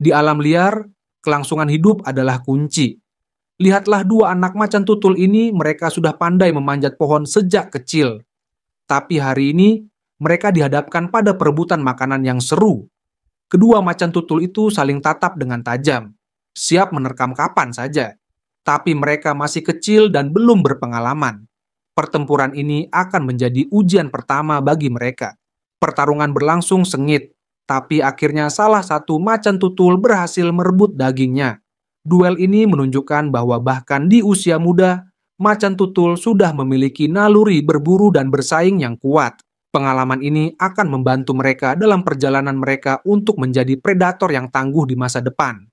Di alam liar, kelangsungan hidup adalah kunci. Lihatlah dua anak macan tutul ini, mereka sudah pandai memanjat pohon sejak kecil. Tapi hari ini, mereka dihadapkan pada perebutan makanan yang seru. Kedua macan tutul itu saling tatap dengan tajam, siap menerkam kapan saja. Tapi mereka masih kecil dan belum berpengalaman. Pertempuran ini akan menjadi ujian pertama bagi mereka. Pertarungan berlangsung sengit, tapi akhirnya salah satu macan tutul berhasil merebut dagingnya. Duel ini menunjukkan bahwa bahkan di usia muda, macan tutul sudah memiliki naluri berburu dan bersaing yang kuat. Pengalaman ini akan membantu mereka dalam perjalanan mereka untuk menjadi predator yang tangguh di masa depan.